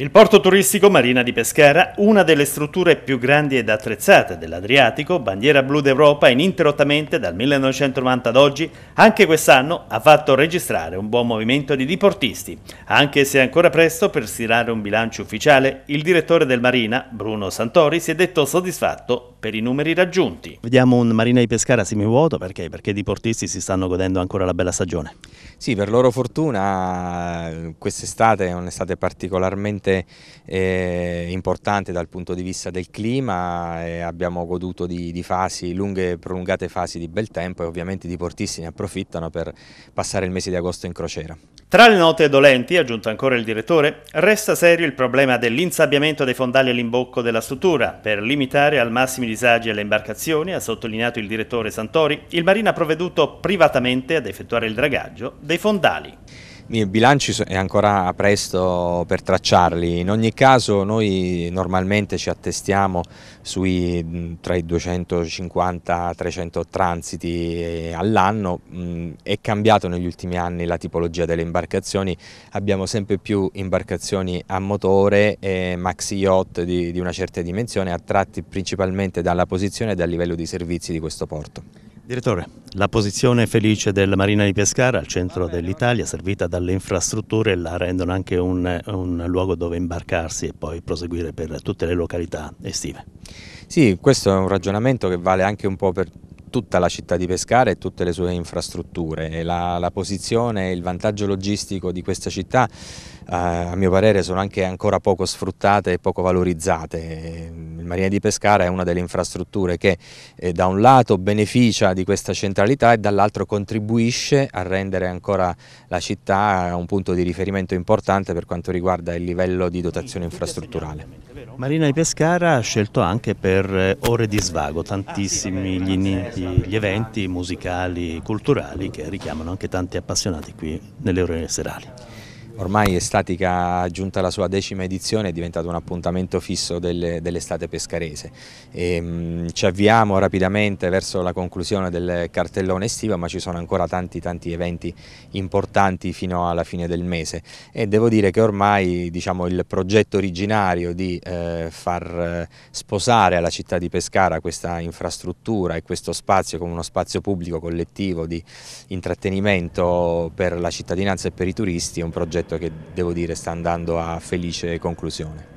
Il porto turistico Marina di Pescara, una delle strutture più grandi ed attrezzate dell'Adriatico, bandiera blu d'Europa ininterrottamente dal 1990 ad oggi, anche quest'anno ha fatto registrare un buon movimento di diportisti. Anche se è ancora presto per stirare un bilancio ufficiale, il direttore del Marina, Bruno Santori, si è detto soddisfatto per i numeri raggiunti. Vediamo un Marina di Pescara semivuoto perché? Perché i diportisti si stanno godendo ancora la bella stagione. Sì, per loro fortuna eh, quest'estate è un'estate particolarmente veramente eh, importante dal punto di vista del clima, e abbiamo goduto di, di fasi, lunghe e prolungate fasi di bel tempo e ovviamente i diportisti ne approfittano per passare il mese di agosto in crociera. Tra le note dolenti, aggiunto ancora il direttore, resta serio il problema dell'insabbiamento dei fondali all'imbocco della struttura per limitare al massimo i disagi alle imbarcazioni, ha sottolineato il direttore Santori, il marina ha provveduto privatamente ad effettuare il dragaggio dei fondali. I bilanci è ancora presto per tracciarli, in ogni caso noi normalmente ci attestiamo sui, tra i 250 300 transiti all'anno, è cambiato negli ultimi anni la tipologia delle imbarcazioni, abbiamo sempre più imbarcazioni a motore e maxi yacht di, di una certa dimensione attratti principalmente dalla posizione e dal livello di servizi di questo porto. Direttore, la posizione felice della Marina di Pescara al centro dell'Italia, servita dalle infrastrutture, la rendono anche un, un, luogo dove imbarcarsi e poi proseguire per tutte le località estive. Sì, questo è un ragionamento che vale anche un po' per tutta la città di Pescara e tutte le sue infrastrutture. La, la posizione e il vantaggio logistico di questa città, eh, a mio parere, sono anche ancora poco sfruttate e poco valorizzate Marina di Pescara è una delle infrastrutture che eh, da un lato beneficia di questa centralità e dall'altro contribuisce a rendere ancora la città un punto di riferimento importante per quanto riguarda il livello di dotazione infrastrutturale. Marina di Pescara ha scelto anche per eh, ore di svago tantissimi gli, gli eventi musicali, culturali che richiamano anche tanti appassionati qui nelle ore serali. Ormai Estatica, giunta la sua decima edizione, è diventato un appuntamento fisso dell'estate dell pescarese. E, ehm, mh, ci avviamo rapidamente verso la conclusione del cartellone estivo, ma ci sono ancora tanti tanti eventi importanti fino alla fine del mese. E devo dire che ormai diciamo, il progetto originario di eh, far eh, sposare alla città di Pescara questa infrastruttura e questo spazio come uno spazio pubblico collettivo di intrattenimento per la cittadinanza e per i turisti è un progetto progetto che devo dire sta andando a felice conclusione.